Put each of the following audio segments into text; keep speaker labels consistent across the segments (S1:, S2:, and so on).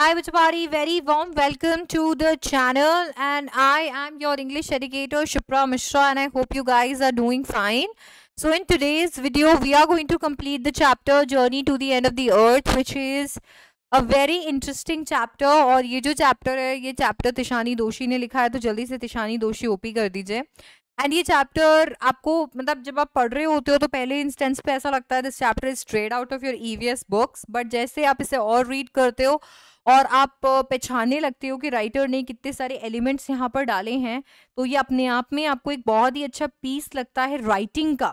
S1: Hi Bachapati, very warm welcome to the channel and I am your English educator Shupra Mishra and I hope you guys are doing fine. So in today's video we are going to complete the chapter Journey to the End of the Earth which is a very interesting chapter और ये जो chapter है ये chapter तिशानी Doshi ने लिखा है तो जल्दी से तिशानी दोषी OP कर दीजिए एंड ये चैप्टर आपको मतलब जब आप पढ़ रहे होते हो तो पहले इंस्टेंस पे ऐसा लगता है this chapter is straight out of your EVS books but जैसे आप इसे और रीड करते हो और आप पहचानने लगते हो कि राइटर ने कितने सारे एलिमेंट्स यहाँ पर डाले हैं तो ये अपने आप में आपको एक बहुत ही अच्छा पीस लगता है राइटिंग का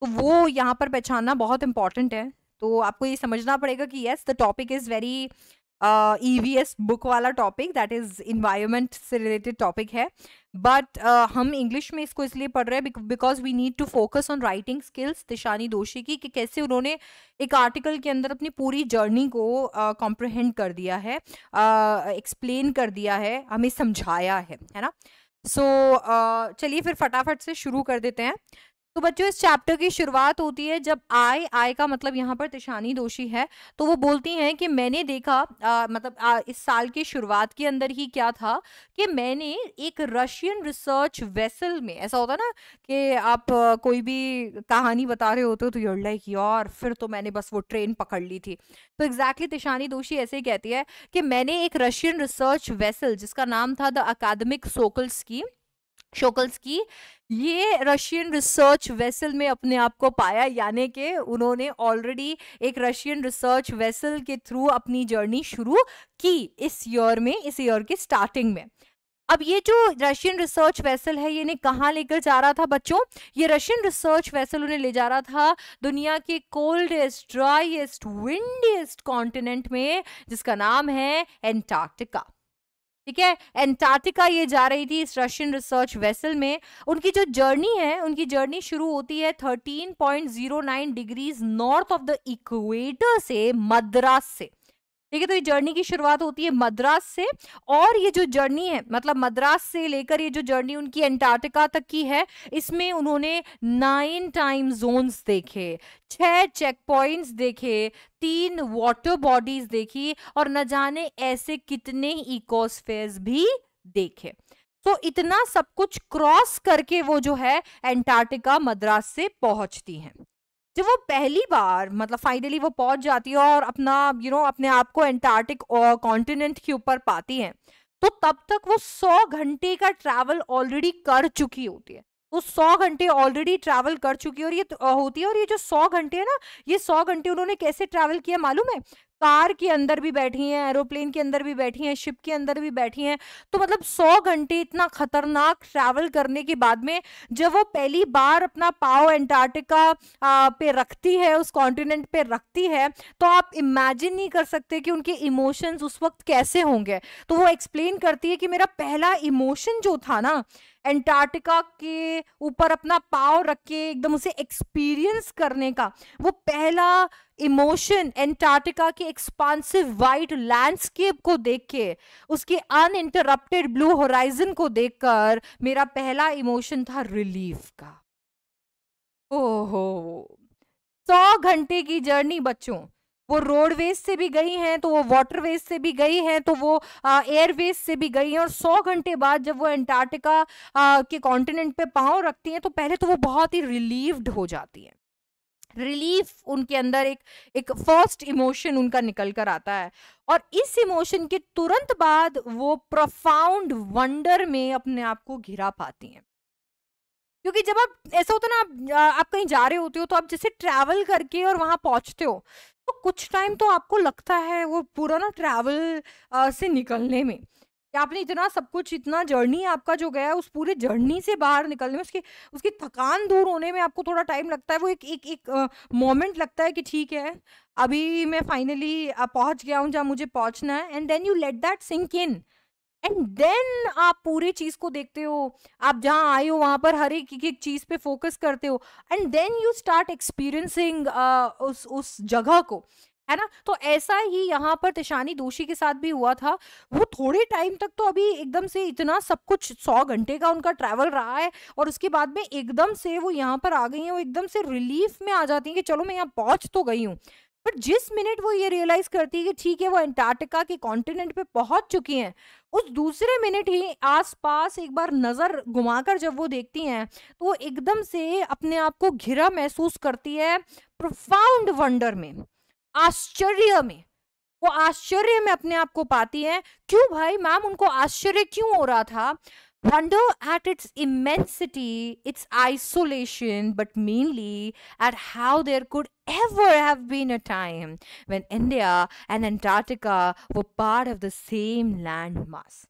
S1: तो वो यहाँ पर पहचानना बहुत इंपॉर्टेंट है तो आपको ये समझना पड़ेगा कि yes the topic is very EVS uh, book e वाला टॉपिक दैट इज इन्वायरमेंट से रिलेटेड टॉपिक है बट uh, हम इंग्लिश में इसको इसलिए पढ़ रहे हैं because we need to focus on writing skills Dishani Doshi की कि कैसे उन्होंने एक आर्टिकल के अंदर अपनी पूरी जर्नी को कॉम्प्रहेंड uh, कर दिया है एक्सप्लेन uh, कर दिया है हमें समझाया है है ना सो so, uh, चलिए फिर फटाफट से शुरू कर देते हैं तो बच्चों इस चैप्टर की शुरुआत होती है जब आय आय का मतलब यहाँ पर तिशानी दोषी है तो वो बोलती हैं कि मैंने देखा आ, मतलब आ, इस साल की शुरुआत के अंदर ही क्या था कि मैंने एक रशियन रिसर्च वेसल में ऐसा होता ना कि आप आ, कोई भी कहानी बता रहे होते हो तो यूर लाइक योर फिर तो मैंने बस वो ट्रेन पकड़ ली थी तो एग्जैक्टली तिशानी दोषी ऐसे ही कहती है कि मैंने एक रशियन रिसर्च वेसल जिसका नाम था द अकादमिक सोकल स्कीम शोकल्स की ये रशियन रिसर्च वेसल में अपने आप को पाया यानी कि उन्होंने ऑलरेडी एक रशियन रिसर्च वेसल के थ्रू अपनी जर्नी शुरू की इस ईयर में इस ईयर के स्टार्टिंग में अब ये जो रशियन रिसर्च वेसल है ये इन्हें कहाँ लेकर जा रहा था बच्चों ये रशियन रिसर्च वेसल उन्हें ले जा रहा था दुनिया के कोल्डेस्ट ड्राइएस्ट विंडियस्ट कॉन्टिनेंट में जिसका नाम है एंटार्क्टिका ठीक है एंटार्क्टिका ये जा रही थी इस रशियन रिसर्च वेसल में उनकी जो जर्नी है उनकी जर्नी शुरू होती है 13.09 degrees north of the equator से मद्रास से ठीक है तो ये जर्नी की शुरुआत होती है मद्रास से और ये जो जर्नी है मतलब मद्रास से लेकर ये जो जर्नी उनकी एंटार्टिका तक की है इसमें उन्होंने नाइन टाइम जोन्स देखे छह चेक पॉइंट्स देखे तीन वाटर बॉडीज देखी और न जाने ऐसे कितने इकोस्फेयर भी देखे तो इतना सब कुछ क्रॉस करके वो जो है एंटार्टिका मद्रास से पहुंचती हैं जब वो पहली बार मतलब फाइनली वो पहुंच जाती है और अपना यू you नो know, अपने आप को एंटार्टिक कॉन्टिनेंट uh, के ऊपर पाती है तो तब तक वो सौ घंटे का ट्रैवल ऑलरेडी कर चुकी होती है वो तो सौ घंटे ऑलरेडी ट्रैवल कर चुकी है और ये तो, होती है और ये जो सौ घंटे है ना ये सौ घंटे उन्होंने कैसे ट्रैवल किया मालूम है कार के अंदर भी बैठी हैं एरोप्लेन के अंदर भी बैठी हैं शिप के अंदर भी बैठी हैं तो मतलब सौ घंटे इतना खतरनाक ट्रैवल करने के बाद में जब वो पहली बार अपना पाव एंटार्क्टिका पे रखती है उस कॉन्टिनेंट पे रखती है तो आप इमेजिन नहीं कर सकते कि उनके इमोशंस उस वक्त कैसे होंगे तो वो एक्सप्लेन करती है कि मेरा पहला इमोशन जो था ना एंटार्क्टिका के ऊपर अपना पाव रख के एकदम उसे एक्सपीरियंस करने का वो पहला इमोशन एंटार्क्टिका के एक्सपांसिव वाइट लैंडस्केप को देख के उसके अन इंटरप्टेड ब्लू होराइजन को देखकर मेरा पहला इमोशन था रिलीफ का ओहो सौ घंटे की जर्नी बच्चों वो रोडवेज से भी गई हैं तो वो वाटरवेज से भी गई हैं तो वो एयरवेज से भी गई हैं और सौ घंटे बाद जब वो एंटार्टिका के कॉन्टिनेंट पे पाँव रखती हैं तो पहले तो वो बहुत ही रिलीव्ड हो जाती हैं रिलीफ उनके अंदर एक एक फर्स्ट इमोशन उनका निकल कर आता है और इस इमोशन के तुरंत बाद वो प्रोफाउंड वंडर में अपने आप को घिरा पाती हैं क्योंकि जब आप ऐसा होता है ना आप आप कहीं जा रहे होते हो तो आप जैसे ट्रैवल करके और वहां पहुंचते हो तो कुछ टाइम तो आपको लगता है वो पूरा ना ट्रैवल से निकलने में कि आपने इतना सब कुछ इतना जर्नी आपका जो गया है उस पूरे जर्नी से बाहर निकलने में उसकी उसकी थकान दूर होने में आपको थोड़ा टाइम लगता है वो एक एक एक मोमेंट लगता है कि ठीक है अभी मैं फाइनली पहुंच गया हूँ जहाँ मुझे पहुंचना है and then you let that sink in and then आप पूरे चीज को देखते हो आप जहाँ आए हो वहां पर हर एक एक, एक चीज पे फोकस करते हो and then you start experiencing उस उस जगह को है ना तो ऐसा ही यहाँ पर तिशानी दोषी के साथ भी हुआ था वो थोड़े टाइम तक तो अभी एकदम से इतना सब कुछ सौ घंटे का उनका ट्रैवल रहा है और उसके बाद में एकदम से वो यहाँ पर आ गई हैं वो एकदम से रिलीफ में आ जाती हैं कि चलो मैं यहाँ पहुँच तो गई हूँ पर जिस मिनट वो ये रियलाइज करती है कि ठीक है वो अंटार्कटिका के कॉन्टिनेंट पे पहुंच चुकी हैं उस दूसरे मिनट ही आसपास एक बार नज़र घुमाकर जब वो देखती हैं तो वो एकदम से अपने आप को घिरा महसूस करती है प्रोफाउंड वंडर में आश्चर्य में वो आश्चर्य में अपने आप को पाती है क्यों भाई मैम उनको आश्चर्य क्यों हो रहा था Wonder at its immensity, its isolation, but mainly at how there could ever have been a time when India and Antarctica were part of the same landmass.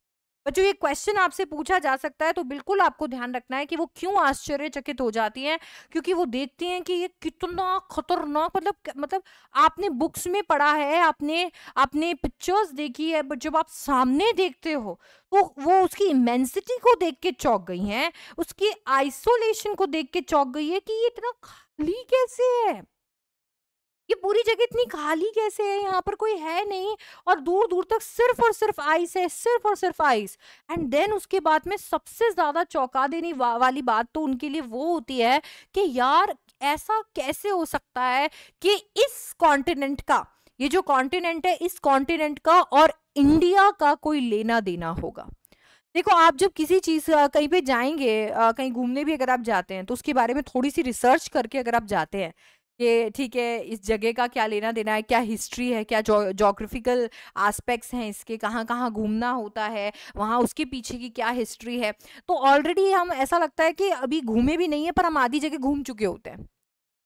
S1: बच्चों ये क्वेश्चन आपसे पूछा जा सकता है तो बिल्कुल आपको ध्यान रखना है कि वो क्यों आश्चर्यचकित हो जाती हैं क्योंकि वो देखती हैं कि ये कितना खतरनाक मतलब मतलब आपने बुक्स में पढ़ा है आपने आपने पिक्चर्स देखी है बट जब आप सामने देखते हो तो वो उसकी इमेंसिटी को देख के चौक गई हैं उसकी आइसोलेशन को देख के चौक गई है कि ये इतना खाली कैसे है ये पूरी जगह इतनी खाली कैसे है यहाँ पर कोई है नहीं और दूर दूर तक सिर्फ और सिर्फ आइस है सिर्फ और सिर्फ आइस एंड देन उसके बाद में सबसे ज्यादा चौंका देने वा, वाली बात तो उनके लिए वो होती है कि यार ऐसा कैसे हो सकता है कि इस कॉन्टिनेंट का ये जो कॉन्टिनेंट है इस कॉन्टिनेंट का और इंडिया का कोई लेना देना होगा देखो आप जब किसी चीज़ कहीं पे जाएंगे कहीं घूमने भी अगर आप जाते हैं तो उसके बारे में थोड़ी सी रिसर्च करके अगर आप जाते हैं कि ठीक है इस जगह का क्या लेना देना है क्या हिस्ट्री है क्या जोग्राफिकल आस्पेक्ट्स हैं इसके कहाँ कहाँ घूमना होता है वहाँ उसके पीछे की क्या हिस्ट्री है तो ऑलरेडी हम ऐसा लगता है कि अभी घूमे भी नहीं है पर हम आधी जगह घूम चुके होते हैं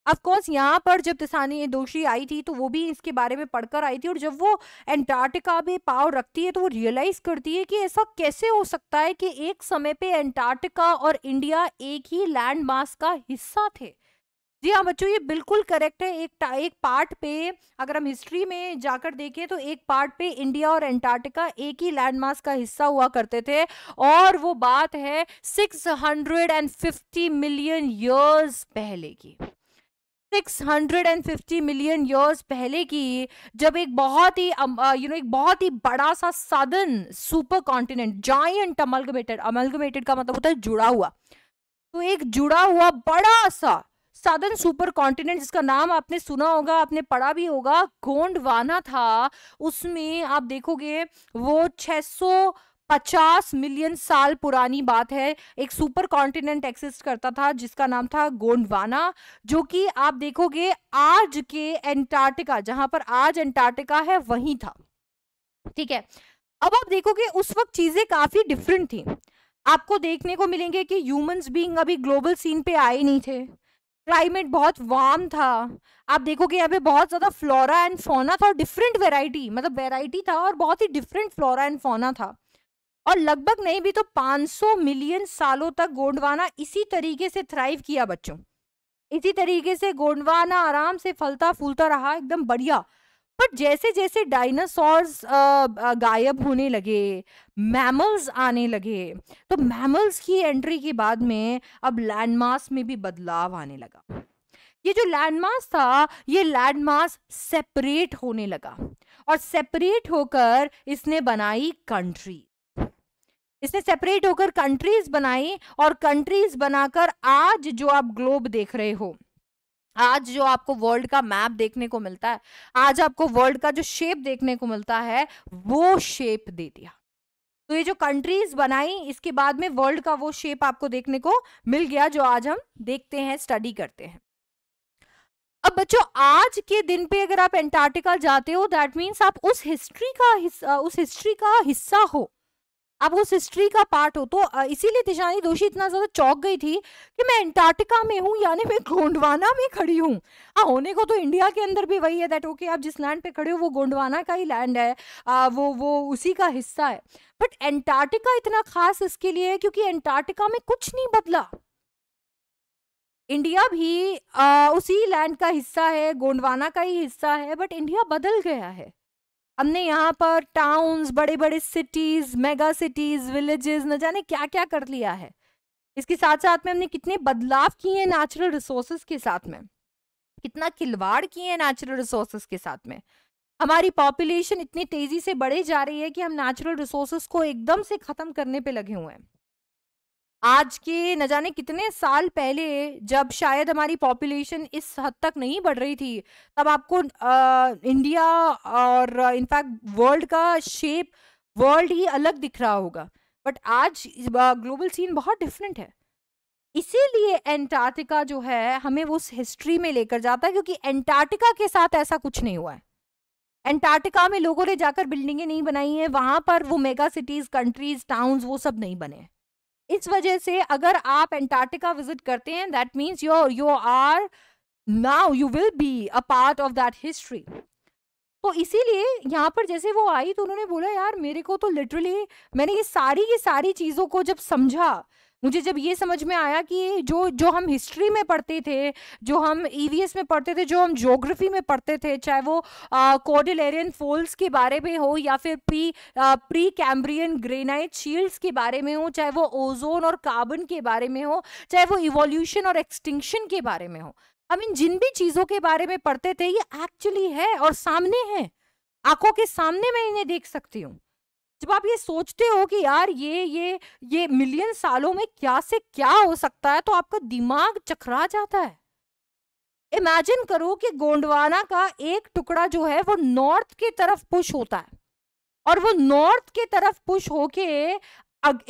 S1: अफकोर्स यहाँ पर जब तिसानी दोषी आई थी तो वो भी इसके बारे में पढ़कर आई थी और जब वो एंटार्क्टिका में पाव रखती है तो वो रियलाइज़ करती है कि ऐसा कैसे हो सकता है कि एक समय पे एंटार्क्टिका और इंडिया एक ही लैंड मास का हिस्सा थे जी हाँ बच्चों ये बिल्कुल करेक्ट है एक एक पार्ट पे अगर हम हिस्ट्री में जाकर देखें तो एक पार्ट पे इंडिया और एंटार्क्टिका एक ही लैंड का हिस्सा हुआ करते थे और वो बात है 650 मिलियन ईयर्स पहले की 650 मिलियन ईयर्स पहले की जब एक बहुत ही यू नो एक बहुत ही बड़ा सा साधन super continent joint amalgamated amalgamated का मतलब होता है जुड़ा हुआ तो एक जुड़ा हुआ बड़ा सा साधन सुपर कॉन्टिनेंट जिसका नाम आपने सुना होगा आपने पढ़ा भी होगा गोंडवाना था उसमें आप देखोगे वो 600 पचास मिलियन साल पुरानी बात है एक सुपर कॉन्टिनेंट एक्सिस्ट करता था जिसका नाम था गोंडवाना जो कि आप देखोगे आज के एंटार्क्टिका जहां पर आज एंटार्क्टिका है वहीं था ठीक है अब आप देखोगे उस वक्त चीजें काफी डिफरेंट थी आपको देखने को मिलेंगे कि ह्यूमंस बीइंग अभी ग्लोबल सीन पे आए नहीं थे क्लाइमेट बहुत वार्म था आप देखोगे यहाँ पे बहुत ज़्यादा फ्लोरा एंड फोना था और डिफरेंट वेराइटी मतलब वेराइटी था और बहुत ही डिफरेंट फ्लोरा एंड फोना था और लगभग नहीं भी तो 500 मिलियन सालों तक गोंडवाना इसी तरीके से थ्राइव किया बच्चों इसी तरीके से गोंडवाना आराम से फलता फूलता रहा एकदम बढ़िया बट जैसे जैसे डायनासोर्स गायब होने लगे मैमल्स आने लगे तो मैमल्स की एंट्री के बाद में अब लैंडमास में भी बदलाव आने लगा ये जो लैंडमास था ये लैंडमास सेपरेट होने लगा और सेपरेट होकर इसने बनाई कंट्री इसने सेपरेट होकर कंट्रीज बनाई और कंट्रीज बनाकर आज जो आप ग्लोब देख रहे हो आज जो आपको वर्ल्ड का मैप देखने को मिलता है आज आपको वर्ल्ड का जो शेप देखने को मिलता है वो शेप दे दिया तो ये जो कंट्रीज बनाई इसके बाद में वर्ल्ड का वो शेप आपको देखने को मिल गया जो आज हम देखते हैं स्टडी करते हैं अब बच्चों आज के दिन पे अगर आप एंटार्क्टिका जाते हो दैट मीन्स आप उस हिस्ट्री का हिस्सा उस हिस्ट्री का हिस्सा हो आप उस हिस्ट्री का पार्ट हो तो इसीलिए दिशानी दोषी इतना ज़्यादा चौक गई थी कि मैं अंटार्कटिका में हूँ यानी मैं गोंडवाना में खड़ी हूँ हाँ होने को तो इंडिया के अंदर भी वही है दैट ओके आप जिस लैंड पे खड़े हो वो गोंडवाना का ही लैंड है आ, वो वो उसी का हिस्सा है बट एंटार्टिका इतना खास इसके लिए है क्योंकि एंटार्टिका में कुछ नहीं बदला इंडिया भी आ, उसी लैंड का हिस्सा है गोंडवाना का ही हिस्सा है बट इंडिया बदल गया है हमने यहाँ पर टाउन्स बड़े बड़े सिटीज मेगा सिटीज विलेजेस न जाने क्या क्या कर लिया है इसके साथ साथ में हमने कितने बदलाव किए हैं नेचुरल रिसोर्सेज के साथ में कितना खिलवाड़ किए हैं नेचुरल रिसोर्सेज के साथ में हमारी पॉपुलेशन इतनी तेजी से बढ़े जा रही है कि हम नेचुरल रिसोर्सेज को एकदम से खत्म करने पे लगे हुए हैं आज के न जाने कितने साल पहले जब शायद हमारी पॉपुलेशन इस हद तक नहीं बढ़ रही थी तब आपको आ, इंडिया और इनफैक्ट वर्ल्ड का शेप वर्ल्ड ही अलग दिख रहा होगा बट आज ग्लोबल सीन बहुत डिफरेंट है इसीलिए एंटार्क्टिका जो है हमें वो उस हिस्ट्री में लेकर जाता है क्योंकि एंटार्क्टिका के साथ ऐसा कुछ नहीं हुआ है एंटार्क्टिका में लोगों ने जाकर बिल्डिंगें नहीं बनाई हैं वहाँ पर वो मेगा सिटीज़ कंट्रीज टाउन्स वो सब नहीं बने हैं इस वजह से अगर आप एंटार्क्टिका विजिट करते हैं that means your you are now you will be a part of that history तो इसीलिए यहाँ पर जैसे वो आई तो उन्होंने बोला यार मेरे को तो लिटरली मैंने ये सारी ये सारी चीज़ों को जब समझा मुझे जब ये समझ में आया कि जो जो हम हिस्ट्री में पढ़ते थे जो हम ई e में पढ़ते थे जो हम जोग्राफी में पढ़ते थे चाहे वो कोडिलेरियन फोल्ड्स के बारे में हो या फिर pre ah, Precambrian granite shields के बारे में हो चाहे वो ओजोन और कार्बन के बारे में हो चाहे वो इवोल्यूशन और एक्सटिंक्शन के बारे में हो आई इन मीन जिन भी चीज़ों के बारे में पढ़ते थे ये एक्चुअली है और सामने है आंखों के सामने मैं इन्हें देख सकती हूँ जब आप ये सोचते हो कि यार ये ये ये मिलियन सालों में क्या से क्या हो सकता है तो आपका दिमाग चकरा जाता है इमेजिन करो कि गोंडवाना का एक टुकड़ा जो है वो नॉर्थ की तरफ पुश होता है और वो नॉर्थ की तरफ पुश होके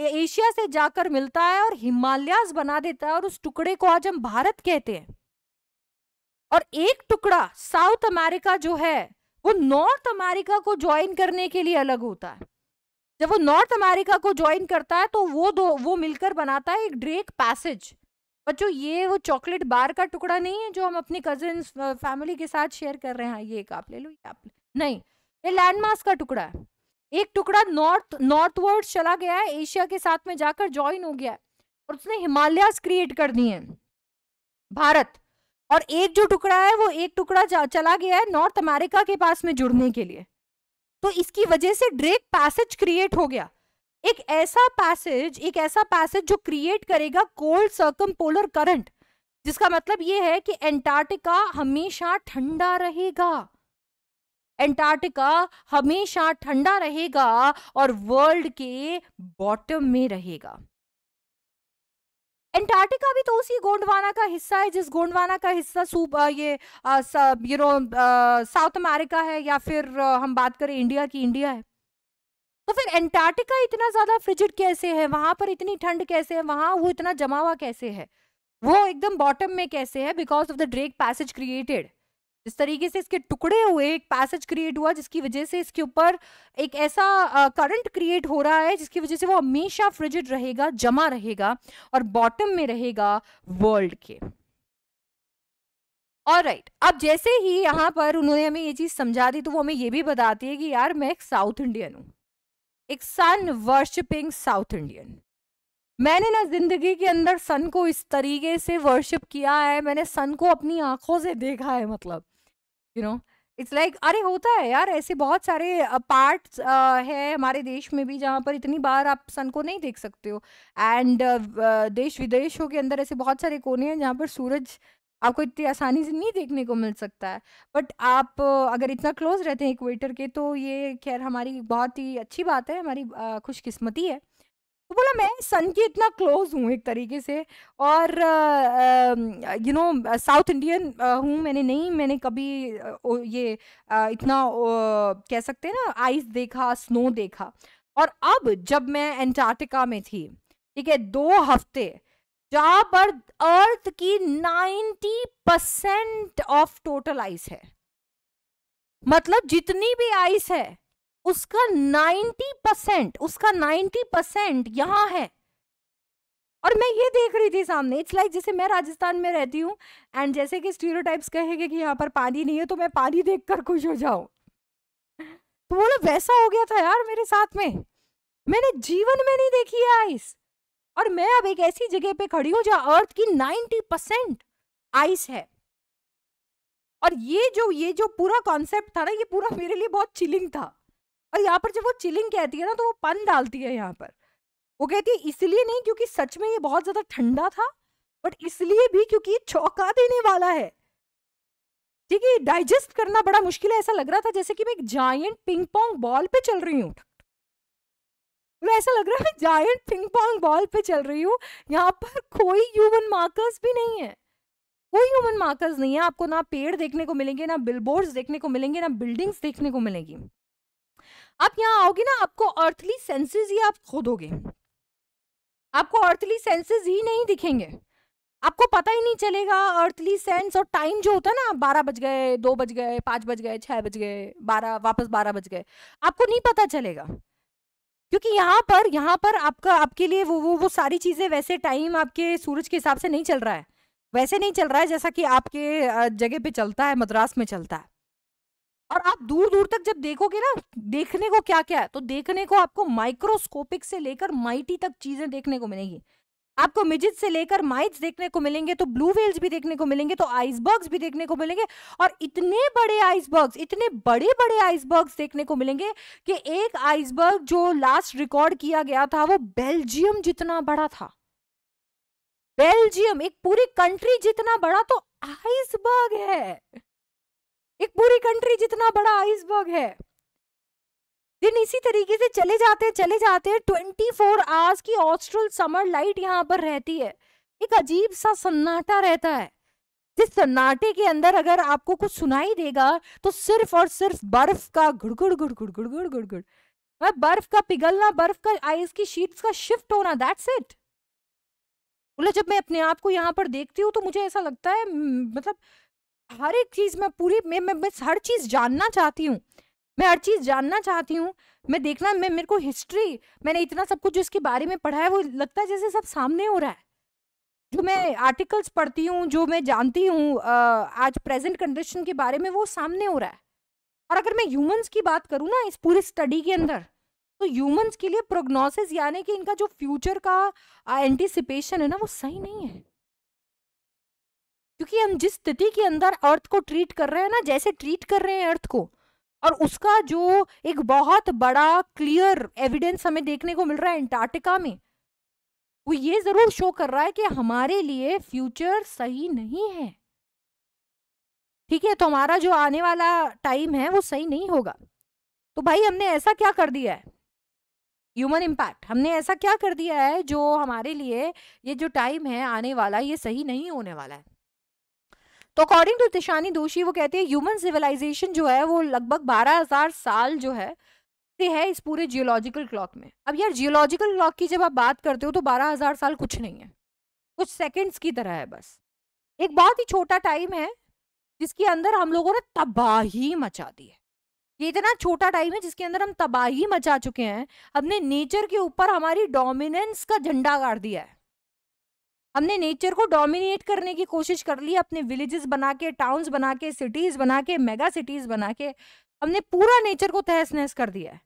S1: एशिया से जाकर मिलता है और हिमालयाज बना देता है और उस टुकड़े को आज हम भारत कहते हैं और एक टुकड़ा साउथ अमेरिका जो है वो नॉर्थ अमेरिका को ज्वाइन करने के लिए अलग होता है जब वो नॉर्थ अमेरिका को ज्वाइन करता है तो वो दो वो मिलकर बनाता है एक ड्रेक पैसेज बच्चों ये वो चॉकलेट बार का टुकड़ा नहीं है जो हम अपने कजन फैमिली के साथ शेयर कर रहे हैं हाँ, ये एक आप ले लो ये आप ले नहीं ये लैंडमार्क का टुकड़ा है एक टुकड़ा नॉर्थ नॉर्थ वर्ड चला गया है एशिया के साथ में जाकर ज्वाइन हो गया है और उसने हिमालयस क्रिएट कर दिए हैं भारत और एक जो टुकड़ा है वो एक टुकड़ा चला गया है नॉर्थ अमेरिका के पास में जुड़ने के लिए तो इसकी वजह से ड्रेक पैसेज क्रिएट हो गया एक ऐसा पैसेज एक ऐसा पैसेज जो क्रिएट करेगा कोल्ड सर्कम पोलर करंट जिसका मतलब यह है कि एंटार्क्टिका हमेशा ठंडा रहेगा एंटार्क्टिका हमेशा ठंडा रहेगा और वर्ल्ड के बॉटम में रहेगा एंटार्क्टिका भी तो उसी गोंडवाना का हिस्सा है जिस गोंडवाना का हिस्सा सूब ये यू नो साउथ अमेरिका है या फिर हम बात करें इंडिया की इंडिया है तो फिर एंटार्क्टिका इतना ज़्यादा फ्रिजिड कैसे है वहां पर इतनी ठंड कैसे है वहां वो इतना जमा हुआ कैसे है वो एकदम बॉटम में कैसे है because of the Drake passage created जिस तरीके से इसके टुकड़े हुए एक पैसेज क्रिएट हुआ जिसकी वजह से इसके ऊपर एक ऐसा करंट क्रिएट हो रहा है जिसकी वजह से वो हमेशा फ्रिजिड रहेगा जमा रहेगा और बॉटम में रहेगा वर्ल्ड के और राइट right. अब जैसे ही यहाँ पर उन्होंने हमें ये चीज़ समझा दी तो वो हमें ये भी बताती है कि यार मैं एक साउथ इंडियन हूँ एक सन वर्शिपिंग साउथ इंडियन मैंने ना जिंदगी के अंदर सन को इस तरीके से वर्शिप किया है मैंने सन को अपनी आंखों से देखा है मतलब यू नो इट्स लाइक अरे होता है यार ऐसे बहुत सारे पार्ट्स है हमारे देश में भी जहाँ पर इतनी बार आप सन को नहीं देख सकते हो एंड देश विदेशों के अंदर ऐसे बहुत सारे कोने हैं जहाँ पर सूरज आपको इतनी आसानी से नहीं देखने को मिल सकता है बट आप अगर इतना क्लोज रहते हैं इक्वेटर के तो ये खैर हमारी बहुत ही अच्छी बात है हमारी खुशकिस्मती है तो बोला मैं सन के इतना क्लोज हूँ एक तरीके से और यू नो साउथ इंडियन हूँ मैंने नहीं मैंने कभी ओ, ये अ, इतना ओ, कह सकते हैं ना आइस देखा स्नो देखा और अब जब मैं एंटार्क्टिका में थी ठीक है दो हफ्ते जहाँ पर अर्थ की ninety percent of total ice है मतलब जितनी भी आइस है उसका 90 परसेंट उसका 90 परसेंट यहाँ है और मैं ये देख रही थी सामने इट्स लाइक like जैसे मैं राजस्थान में रहती हूँ एंड जैसे कि स्टीरियोटाइप्स कहेंगे कि यहाँ पर पानी नहीं है तो मैं पानी देख कर खुश हो जाऊँ तो बोलो वैसा हो गया था यार मेरे साथ में मैंने जीवन में नहीं देखी है आइस और मैं अब एक ऐसी जगह पे खड़ी हूँ जहाँ अर्थ की नाइन्टी परसेंट आइस है और ये जो ये जो पूरा कॉन्सेप्ट था ना ये पूरा मेरे लिए बहुत चिलिंग था और यहाँ पर जब वो चिलिंग कहती है ना तो वो पन डालती है यहाँ पर वो कहती है इसलिए नहीं क्योंकि सच में ये बहुत ज्यादा ठंडा था बट इसलिए भी क्योंकि ये चौंका देने वाला है ठीक है डाइजेस्ट करना बड़ा मुश्किल है ऐसा लग रहा था जैसे कि मैं एक जायंट पिंग पोंग बॉल पे चल रही हूँ मतलब ऐसा लग रहा है जायंट पिंग पोंग बॉल पे चल रही हूँ यहाँ पर कोई ह्यूमन मार्कर्स भी नहीं है कोई ह्यूमन मार्कर्स नहीं है आपको ना पेड़ देखने को मिलेंगे ना बिलबोर्ड्स देखने को मिलेंगे ना बिल्डिंग्स देखने को मिलेंगी आप यहाँ आओगे ना आपको अर्थली सेंसेस ही आप खोदोगे आपको अर्थली सेंसेस ही नहीं दिखेंगे आपको पता ही नहीं चलेगा अर्थली सेंस और टाइम जो होता है ना बारह बज गए दो बज गए पाँच बज गए छः बज गए बारह वापस बारह बज गए आपको नहीं पता चलेगा क्योंकि यहाँ पर यहाँ पर आपका आपके लिए वो वो वो सारी चीज़ें वैसे टाइम आपके सूरज के हिसाब से नहीं चल रहा है वैसे नहीं चल रहा है जैसा कि आपके जगह पे चलता है मद्रास में चलता है और आप दूर दूर तक जब देखोगे ना देखने को क्या क्या है तो देखने को आपको माइक्रोस्कोपिक से लेकर माइटी तक चीजें देखने को मिलेंगी आपको मिजिट से लेकर माइट्स देखने को मिलेंगे तो ब्लू वेल्स भी देखने को मिलेंगे तो आइसबर्ग्स भी देखने को मिलेंगे और इतने बड़े आइसबर्ग्स इतने बड़े बड़े आइसबर्ग्स देखने को मिलेंगे कि एक आइसबर्ग जो लास्ट रिकॉर्ड किया गया था वो बेल्जियम जितना बड़ा था बेल्जियम एक पूरी कंट्री जितना बड़ा तो आइसबर्ग है एक पूरी कंट्री जितना बड़ा आइसबर्ग है दिन इसी तरीके से चले जाते चले जाते ट्वेंटी फोर आवर्स की ऑस्ट्रल समर लाइट यहाँ पर रहती है एक अजीब सा सन्नाटा रहता है जिस सन्नाटे के अंदर अगर आपको कुछ सुनाई देगा तो सिर्फ और सिर्फ बर्फ का गुड़गुड़ गुड़गुड़ गुड़गुड़ मैं बर्फ का पिघलना बर्फ का आइस की शीट्स का शिफ्ट होना दैट्स इट बोले जब मैं अपने आप को यहाँ पर देखती हूँ तो मुझे ऐसा लगता है हम्म, मतलब हर एक चीज़ में पूरी मैं मैं बस हर चीज़ जानना चाहती हूँ मैं हर चीज़ जानना चाहती हूँ मैं देखना मैं मेरे को हिस्ट्री मैंने इतना सब कुछ जिसके बारे में पढ़ा है वो लगता है जैसे सब सामने हो रहा है जो मैं आर्टिकल्स पढ़ती हूँ जो मैं जानती हूँ आज प्रेजेंट कंडीशन के बारे में वो सामने हो रहा है और अगर मैं ह्यूमंस की बात करूँ ना इस पूरे स्टडी के अंदर तो ह्यूमंस के लिए प्रोग्नोसिस यानी कि इनका जो फ्यूचर का एंटिसिपेशन है ना वो सही नहीं है क्योंकि हम जिस स्थिति के अंदर अर्थ को ट्रीट कर रहे हैं ना जैसे ट्रीट कर रहे हैं अर्थ को और उसका जो एक बहुत बड़ा क्लियर एविडेंस हमें देखने को मिल रहा है एंटार्क्टिका में वो ये जरूर शो कर रहा है कि हमारे लिए फ्यूचर सही नहीं है ठीक है तो हमारा जो आने वाला टाइम है वो सही नहीं होगा तो भाई हमने ऐसा क्या कर दिया है ह्यूमन इम्पैक्ट हमने ऐसा क्या कर दिया है जो हमारे लिए ये जो टाइम है आने वाला ये सही नहीं होने वाला है तो अकॉर्डिंग टू तिशानी दोषी वो कहती है ह्यूमन सिविलाइजेशन जो है वो लगभग बारह हजार साल जो है से है इस पूरे जियोलॉजिकल क्लॉक में अब यार जियोलॉजिकल क्लॉक की जब आप बात करते हो तो बारह हजार साल कुछ नहीं है कुछ सेकेंड्स की तरह है बस एक बहुत ही छोटा टाइम है जिसके अंदर हम लोगों ने तबाही मचा दी है ये इतना छोटा टाइम है जिसके अंदर हम तबाही मचा चुके हैं हमने नेचर के ऊपर हमारी डोमिनेंस का झंडा गाड़ दिया है हमने नेचर को डोमिनेट करने की कोशिश कर ली अपने विलेजेस बना के टाउन्स बना के सिटीज बना के मेगा सिटीज बना के हमने पूरा नेचर को तहस नहस कर दिया है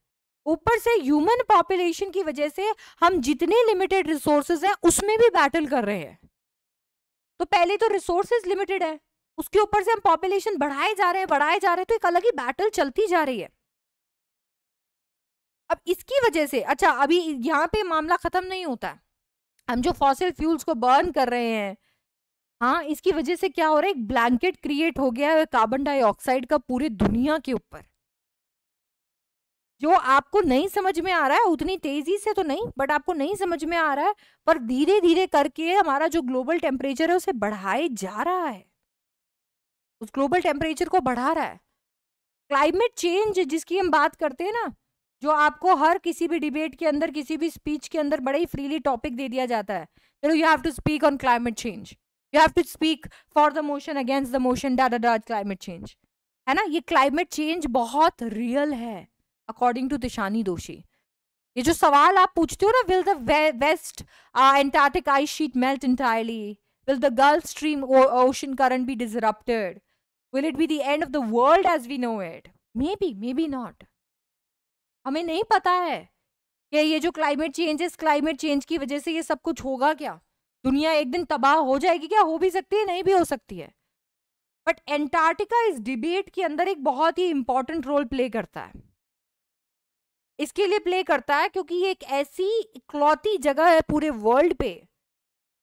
S1: ऊपर से ह्यूमन पॉपुलेशन की वजह से हम जितने लिमिटेड रिसोर्सेज हैं उसमें भी बैटल कर रहे हैं तो पहले तो रिसोर्सेज लिमिटेड है उसके ऊपर से हम पॉपुलेशन बढ़ाए जा रहे हैं बढ़ाए जा रहे हैं तो एक अलग ही बैटल चलती जा रही है अब इसकी वजह से अच्छा अभी यहाँ पे मामला खत्म नहीं होता है हम जो फॉसिल फ्यूल्स को बर्न कर रहे हैं हाँ इसकी वजह से क्या हो रहा है एक ब्लैंकेट क्रिएट हो गया है कार्बन डाइऑक्साइड का पूरी दुनिया के ऊपर जो आपको नहीं समझ में आ रहा है उतनी तेजी से तो नहीं बट आपको नहीं समझ में आ रहा है पर धीरे धीरे करके हमारा जो ग्लोबल टेम्परेचर है उसे बढ़ाए जा रहा है उस ग्लोबल टेम्परेचर को बढ़ा रहा है क्लाइमेट चेंज जिसकी हम बात करते हैं ना जो आपको हर किसी भी डिबेट के अंदर किसी भी स्पीच के अंदर बड़े ही फ्रीली टॉपिक दे दिया जाता है चलो you have to speak on climate change you have to speak for the motion against the motion डा डा क्लाइमेट चेंज है ना ये क्लाइमेट चेंज बहुत रियल है अकॉर्डिंग टू दिशानी दोषी ये जो सवाल आप पूछते हो ना will the West Antarctic ice sheet melt entirely will the Gulf Stream ocean current be disrupted will it be the end of the world as we know it may be may be not हमें नहीं पता है कि ये जो climate change है इस climate change की वजह से ये सब कुछ होगा क्या दुनिया एक दिन तबाह हो जाएगी क्या हो भी सकती है नहीं भी हो सकती है बट एंटार्क्टिका इस डिबेट के अंदर एक बहुत ही इंपॉर्टेंट रोल प्ले करता है इसके लिए प्ले करता है क्योंकि ये एक ऐसी इकलौती जगह है पूरे वर्ल्ड पे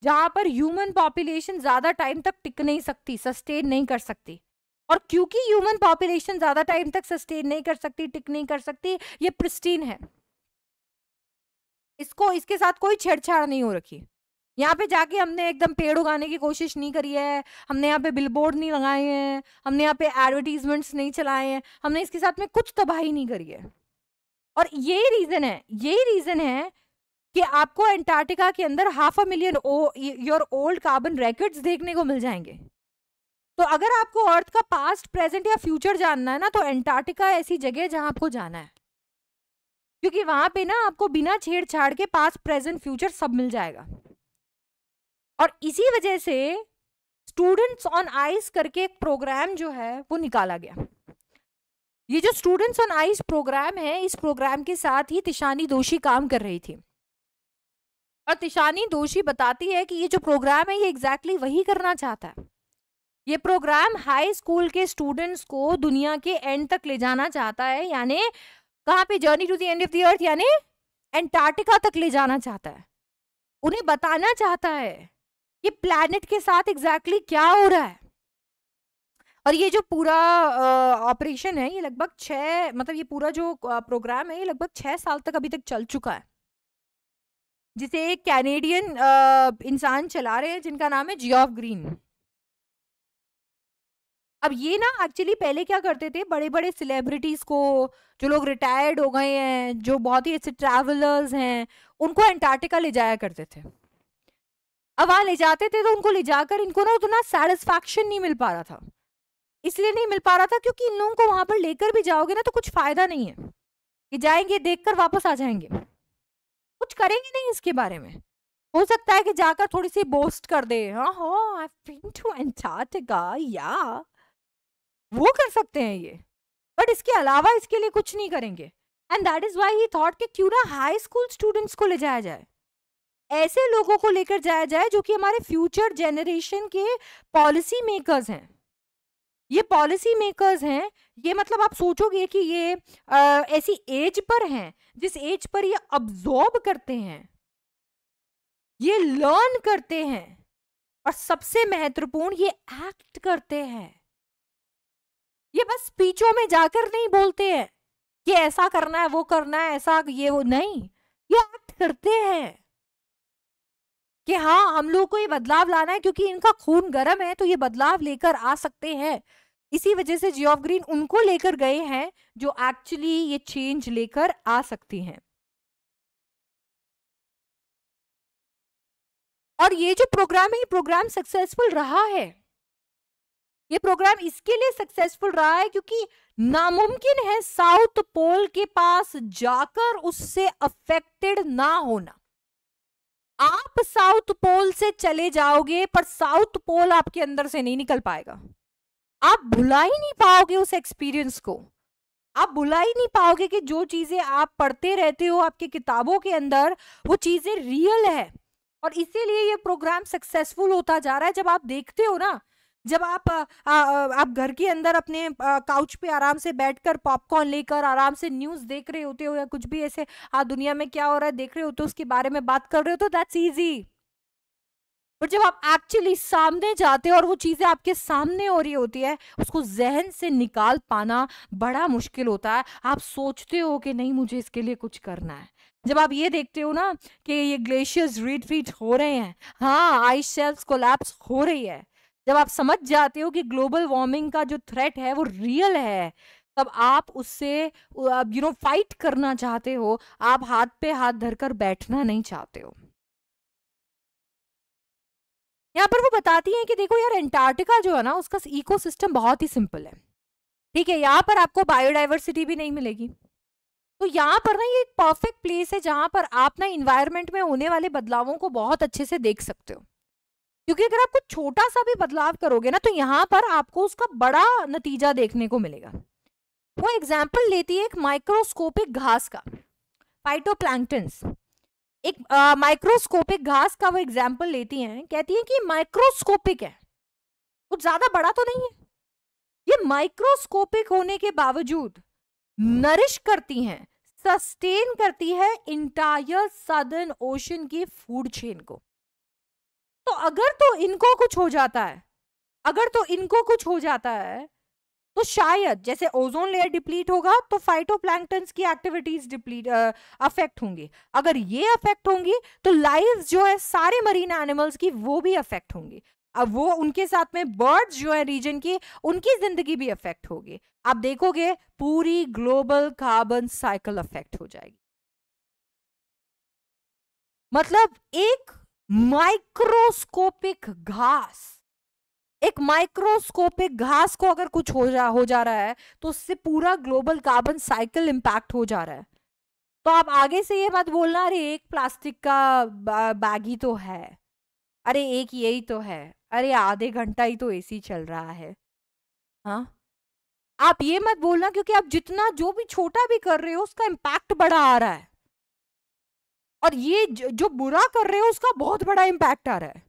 S1: जहाँ पर ह्यूमन पॉपुलेशन ज़्यादा टाइम तक टिक नहीं सकती सस्टेन नहीं कर सकती और क्योंकि ह्यूमन पॉपुलेशन ज़्यादा टाइम तक सस्टेन नहीं कर सकती टिक नहीं कर सकती ये प्रिस्टीन है इसको इसके साथ कोई छेड़छाड़ नहीं हो रखी यहाँ पे जाके हमने एकदम पेड़ उगाने की कोशिश नहीं करी है हमने यहाँ पे बिलबोर्ड नहीं लगाए हैं हमने यहाँ पे एडवर्टीजमेंट्स नहीं चलाए हैं हमने इसके साथ में कुछ तबाही नहीं करी है और यही रीज़न है यही रीज़न है कि आपको एंटार्क्टिका के अंदर half a million year old carbon rackets देखने को मिल जाएंगे तो अगर आपको अर्थ का पास्ट प्रेजेंट या फ्यूचर जानना है ना तो एंटार्टिका ऐसी जगह है जहां आपको जाना है क्योंकि वहां पे ना आपको बिना छेड़छाड़ के पास्ट प्रेजेंट फ्यूचर सब मिल जाएगा और इसी वजह से स्टूडेंट्स ऑन आइस करके एक प्रोग्राम जो है वो निकाला गया ये जो स्टूडेंट्स ऑन आइस प्रोग्राम है इस प्रोग्राम के साथ ही तिशानी दोषी काम कर रही थी और तिशानी दोषी बताती है कि ये जो प्रोग्राम है ये एग्जैक्टली exactly वही करना चाहता है ये प्रोग्राम हाई स्कूल के स्टूडेंट्स को दुनिया के एंड तक ले जाना चाहता है यानी कहाँ पे journey to the end of the earth यानी एंटार्क्टिका तक ले जाना चाहता है उन्हें बताना चाहता है कि प्लैनेट के साथ एग्जैक्टली exactly क्या हो रहा है और ये जो पूरा ऑपरेशन है ये लगभग छः मतलब ये पूरा जो प्रोग्राम है ये लगभग छः साल तक अभी तक चल चुका है जिसे एक कैनेडियन इंसान चला रहे हैं जिनका नाम है जियोफ ग्रीन अब ये ना एक्चुअली पहले क्या करते थे बड़े बड़े सेलिब्रिटीज को जो लोग रिटायर्ड हो गए हैं जो बहुत ही अच्छे ट्रैवलर्स हैं उनको एंटार्टिका ले जाया करते थे अब वहाँ ले जाते थे तो उनको ले जाकर इनको ना उतना सेटिस्फैक्शन नहीं मिल पा रहा था इसलिए नहीं मिल पा रहा था क्योंकि इन लोगों को वहां पर लेकर भी जाओगे ना तो कुछ फायदा नहीं है कि जाएंगे देख कर वापस आ जाएंगे कुछ करेंगे नहीं इसके बारे में हो सकता है कि जाकर थोड़ी सी बोस्ट कर दे हाँ हो आई बीन टू एंटार्टिका या वो कर सकते हैं ये बट इसके अलावा इसके लिए कुछ नहीं करेंगे and that is why he thought कि क्यों ना हाई स्कूल स्टूडेंट्स को ले जाया जाए ऐसे लोगों को लेकर जाया जाए जो कि हमारे फ्यूचर जेनरेशन के पॉलिसी मेकर्स हैं ये पॉलिसी मेकर्स हैं ये मतलब आप सोचोगे कि ये आ, ऐसी एज पर हैं जिस एज पर ये अब्जॉर्ब करते हैं ये लर्न करते हैं और सबसे महत्वपूर्ण ये एक्ट करते हैं ये बस स्पीचों में जाकर नहीं बोलते हैं ये ऐसा करना है वो करना है ऐसा ये वो नहीं ये एक्ट करते हैं कि हाँ हम लोग को ये बदलाव लाना है क्योंकि इनका खून गर्म है तो ये बदलाव लेकर आ सकते हैं इसी वजह से जी ऑफ ग्रीन उनको लेकर गए हैं जो एक्चुअली ये चेंज लेकर आ सकती हैं और ये जो प्रोग्राम है ये प्रोग्राम सक्सेसफुल रहा है ये प्रोग्राम इसके लिए सक्सेसफुल रहा है क्योंकि नामुमकिन है साउथ पोल के पास जाकर उससे अफेक्टेड ना होना आप साउथ पोल से चले जाओगे पर साउथ पोल आपके अंदर से नहीं निकल पाएगा आप भुला ही नहीं पाओगे उस एक्सपीरियंस को आप भुला ही नहीं पाओगे कि जो चीज़ें आप पढ़ते रहते हो आपके किताबों के अंदर वो चीज़ें रियल है और इसीलिए ये प्रोग्राम सक्सेसफुल होता जा रहा है जब आप देखते हो ना जब आप आ, आ, आप घर के अंदर अपने काउच पे आराम से बैठकर पॉपकॉर्न लेकर आराम से न्यूज़ देख रहे होते हो या कुछ भी ऐसे आ, हाँ, दुनिया में क्या हो रहा है देख रहे होते हो तो उसके बारे में बात कर रहे हो तो दैट्स इजी और जब आप एक्चुअली सामने जाते हो और वो चीज़ें आपके सामने हो रही होती है उसको जहन से निकाल पाना बड़ा मुश्किल होता है आप सोचते हो कि नहीं मुझे इसके लिए कुछ करना है जब आप ये देखते हो ना कि ये ग्लेशियर्स रिट्रीट हो रहे हैं हाँ आइस शेल्फ्स कोलैप्स हो रही है जब आप समझ जाते हो कि ग्लोबल वार्मिंग का जो थ्रेट है वो रियल है तब आप उससे यू नो फाइट करना चाहते हो आप हाथ पे हाथ धरकर बैठना नहीं चाहते हो यहाँ पर वो बताती हैं कि देखो यार एंटार्क्टिका जो है ना उसका इकोसिस्टम बहुत ही सिंपल है ठीक है यहाँ पर आपको बायोडाइवर्सिटी भी नहीं मिलेगी तो यहाँ पर ना ये एक परफेक्ट प्लेस है जहाँ पर आप ना इन्वायरमेंट में होने वाले बदलावों को बहुत अच्छे से देख सकते हो क्योंकि अगर आप कुछ छोटा सा भी बदलाव करोगे ना तो यहाँ पर आपको उसका बड़ा नतीजा देखने को मिलेगा वो एग्जाम्पल लेती है एक माइक्रोस्कोपिक घास का फाइटोप्लैंक्टन्स एक माइक्रोस्कोपिक घास का वो एग्जाम्पल लेती हैं कहती है कि माइक्रोस्कोपिक है कुछ ज्यादा बड़ा तो नहीं है ये माइक्रोस्कोपिक होने के बावजूद नरिश करती हैं सस्टेन करती है इंटायर सदर्न ओशन की फूड चेन को तो अगर तो इनको कुछ हो जाता है अगर तो इनको कुछ हो जाता है तो शायद जैसे ओजोन लेयर डिप्लीट होगा तो फाइटो की एक्टिविटीज डिप्लीट अफेक्ट होंगी अगर ये अफेक्ट होंगी तो लाइव जो है सारे मरीन एनिमल्स की वो भी अफेक्ट होंगी अब वो उनके साथ में बर्ड्स जो है रीजन की उनकी जिंदगी भी अफेक्ट होगी आप देखोगे पूरी ग्लोबल कार्बन साइकिल अफेक्ट हो जाएगी मतलब एक माइक्रोस्कोपिक घास एक माइक्रोस्कोपिक घास को अगर कुछ हो जा हो जा रहा है तो उससे पूरा ग्लोबल कार्बन साइकिल इम्पैक्ट हो जा रहा है तो आप आगे से ये मत बोलना अरे एक प्लास्टिक का बैग ही तो है अरे एक यही तो है अरे आधे घंटा ही तो एसी चल रहा है हाँ आप ये मत बोलना क्योंकि आप जितना जो भी छोटा भी कर रहे हो उसका इम्पैक्ट बड़ा आ रहा है और ये जो बुरा कर रहे हो उसका बहुत बड़ा इम्पैक्ट आ रहा है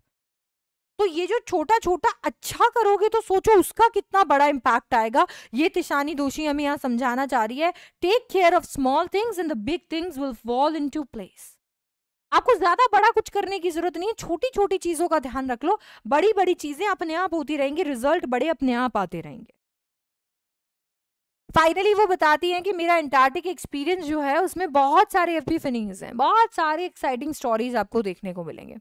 S1: तो ये जो छोटा छोटा अच्छा करोगे तो सोचो उसका कितना बड़ा इम्पैक्ट आएगा ये तिशानी दोषी हमें यहाँ समझाना चाह रही है take care of small things in the big things will fall into place आपको ज्यादा बड़ा कुछ करने की जरूरत नहीं है छोटी छोटी चीजों का ध्यान रख लो बड़ी बड़ी चीजें अपने आप होती रहेंगी रिजल्ट बड़े अपने आप आते रहेंगे फाइनली वो बताती हैं कि मेरा एंटार्टिक एक्सपीरियंस जो है उसमें बहुत सारे फिनिंग्स हैं बहुत सारे एक्साइटिंग स्टोरीज आपको देखने को मिलेंगे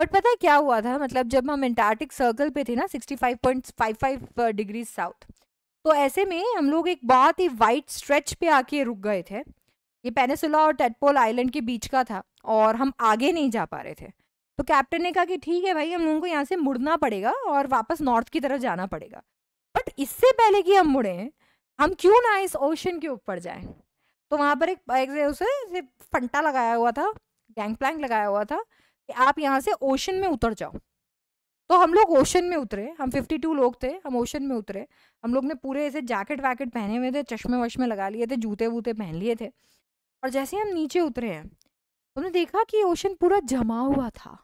S1: बट पता है क्या हुआ था मतलब जब हम एंटार्टिक सर्कल पे थे ना 65.55 डिग्री साउथ तो ऐसे में हम लोग एक बहुत ही वाइट स्ट्रेच पे आके रुक गए थे ये पेनेसुला और टेटपोल आइलैंड के बीच का था और हम आगे नहीं जा पा रहे थे तो कैप्टन ने कहा कि ठीक है भाई हम लोगों को यहाँ से मुड़ना पड़ेगा और वापस नॉर्थ की तरफ जाना पड़ेगा बट इससे पहले कि हम मुड़े हम क्यों ना इस ओशन के ऊपर जाए तो वहाँ पर एक, उसे फंटा लगाया हुआ था गैंग प्लैंक लगाया हुआ था कि आप यहाँ से ओशन में उतर जाओ तो हम लोग ओशन में उतरे हम 52 लोग थे हम ओशन में उतरे हम लोग ने पूरे ऐसे जैकेट वैकेट पहने हुए थे चश्मे वश्मे लगा लिए थे जूते वूते पहन लिए थे और जैसे हम नीचे उतरे हैं हमने देखा कि ओशन पूरा जमा हुआ था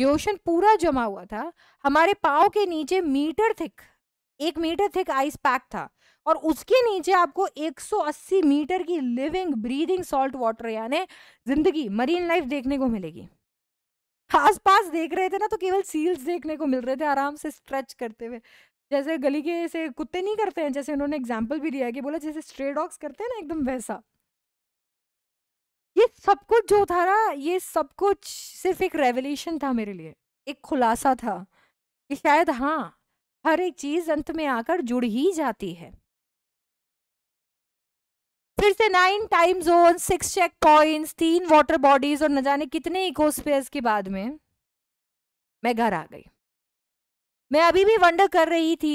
S1: ये ओशन पूरा जमा हुआ था हमारे पाँव के नीचे मीटर थिक एक मीटर थिक आइस पैक था और उसके नीचे आपको 180 मीटर की लिविंग ब्रीदिंग सॉल्ट वाटर यानी जिंदगी मरीन लाइफ देखने को मिलेगी आसपास देख रहे थे ना तो केवल सील्स देखने को मिल रहे थे आराम से स्ट्रेच करते हुए जैसे गली के से कुत्ते नहीं करते हैं जैसे उन्होंने एग्जाम्पल भी दिया कि बोला जैसे स्ट्रे डॉग्स करते हैं ना एकदम वैसा ये सब कुछ जो था ना ये सब कुछ सिर्फ एक रेवल्यूशन था मेरे लिए एक खुलासा था कि शायद हाँ हर एक चीज अंत में आकर जुड़ ही जाती है फिर से nine time zone six check point तीन वाटर बॉडीज और न जाने कितने इकोस्पेयर्स के बाद में मैं घर आ गई मैं अभी भी वंडर कर रही थी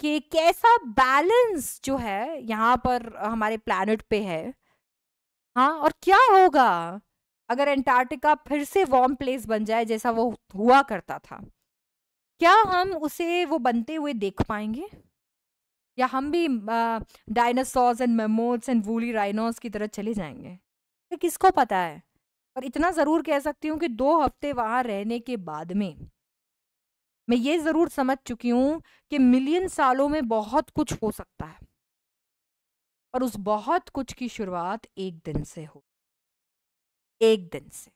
S1: कि कैसा बैलेंस जो है यहाँ पर हमारे प्लानट पे है हाँ और क्या होगा अगर एंटार्क्टिका फिर से वार्म प्लेस बन जाए जैसा वो हुआ करता था क्या हम उसे वो बनते हुए देख पाएंगे या हम भी dinosaurs and mammoths and woolly rhinos की तरह चले जाएंगे तो किसको पता है पर इतना ज़रूर कह सकती हूँ कि दो हफ्ते वहाँ रहने के बाद में मैं ये ज़रूर समझ चुकी हूँ कि मिलियन सालों में बहुत कुछ हो सकता है और उस बहुत कुछ की शुरुआत एक दिन से हो एक दिन से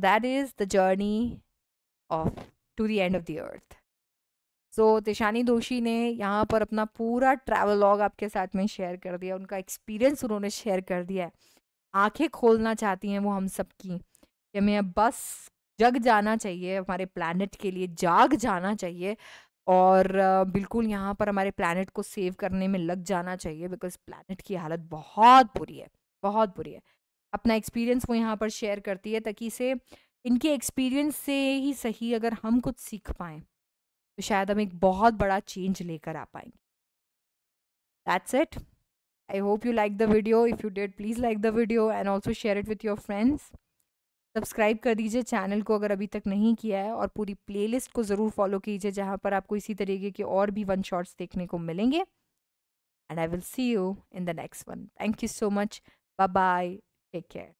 S1: that is the journey of to the end of the earth so Dishani Doshi ने यहाँ पर अपना पूरा ट्रैवलॉग आपके साथ में शेयर कर दिया उनका एक्सपीरियंस उन्होंने शेयर कर दिया है आँखें खोलना चाहती हैं वो हम सब की कि हमें बस जग जाना चाहिए हमारे प्लानट के लिए जाग जाना चाहिए और बिल्कुल यहाँ पर हमारे प्लानट को सेव करने में लग जाना चाहिए बिकॉज प्लानट की हालत बहुत बुरी है बहुत बुरी है अपना एक्सपीरियंस वो यहाँ पर शेयर करती है ताकि इसे इनके एक्सपीरियंस से ही सही अगर हम कुछ सीख पाएँ तो शायद हम एक बहुत बड़ा चेंज लेकर आ पाएंगे that's it I hope you like the video if you did please like the video and also share it with your friends subscribe कर दीजिए चैनल को अगर अभी तक नहीं किया है और पूरी प्लेलिस्ट को ज़रूर फॉलो कीजिए जहाँ पर आपको इसी तरीके के और भी वन शॉट्स देखने को मिलेंगे and I will see you in the next one thank you so much bye bye take care